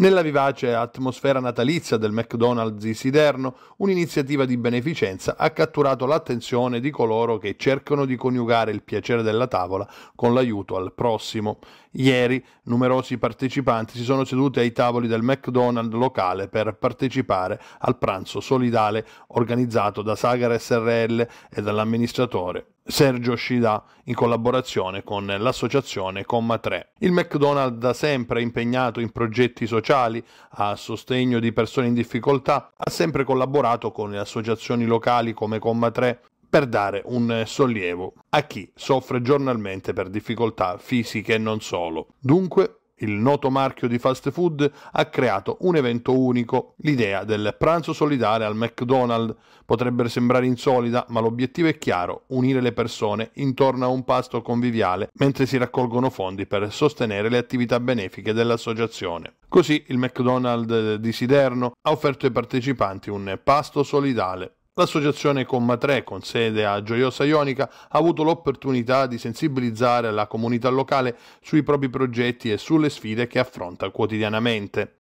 Nella vivace atmosfera natalizia del McDonald's di Siderno, un'iniziativa di beneficenza ha catturato l'attenzione di coloro che cercano di coniugare il piacere della tavola con l'aiuto al prossimo. Ieri numerosi partecipanti si sono seduti ai tavoli del McDonald's locale per partecipare al pranzo solidale organizzato da Sagar SRL e dall'amministratore Sergio Scidà in collaborazione con l'associazione Comma 3. Il McDonald's da sempre impegnato in progetti sociali a sostegno di persone in difficoltà ha sempre collaborato con le associazioni locali come Comma 3 per dare un sollievo a chi soffre giornalmente per difficoltà fisiche e non solo. Dunque il noto marchio di fast food ha creato un evento unico. L'idea del pranzo solidale al McDonald's potrebbe sembrare insolita, ma l'obiettivo è chiaro, unire le persone intorno a un pasto conviviale mentre si raccolgono fondi per sostenere le attività benefiche dell'associazione. Così il McDonald's di Siderno ha offerto ai partecipanti un pasto solidale L'associazione Comma 3, con sede a Gioiosa Ionica, ha avuto l'opportunità di sensibilizzare la comunità locale sui propri progetti e sulle sfide che affronta quotidianamente.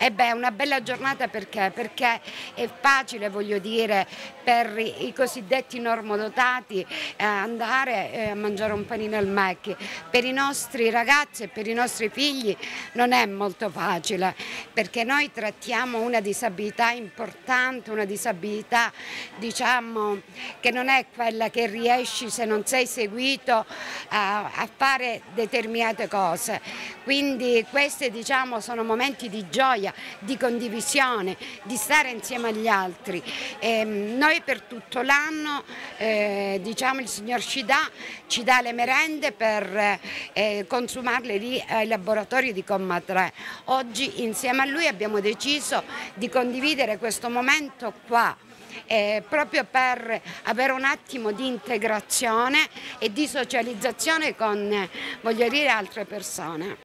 E beh, è una bella giornata perché? Perché è facile, voglio dire, per i cosiddetti normodotati eh, andare eh, a mangiare un panino al Macchi. Per i nostri ragazzi e per i nostri figli non è molto facile perché noi trattiamo una disabilità importante, una disabilità diciamo che non è quella che riesci se non sei seguito a, a fare determinate cose. Quindi questi diciamo sono momenti di gioia famiglia, di condivisione, di stare insieme agli altri. E ehm, noi per tutto l'anno eh, diciamo, il signor Cidà ci dà le merende per eh, consumarle lì ai laboratori di Comma 3. Oggi insieme a lui abbiamo deciso di condividere questo momento qua. Eh, proprio per avere un attimo di integrazione e di socializzazione con, eh, voglio dire, altre persone.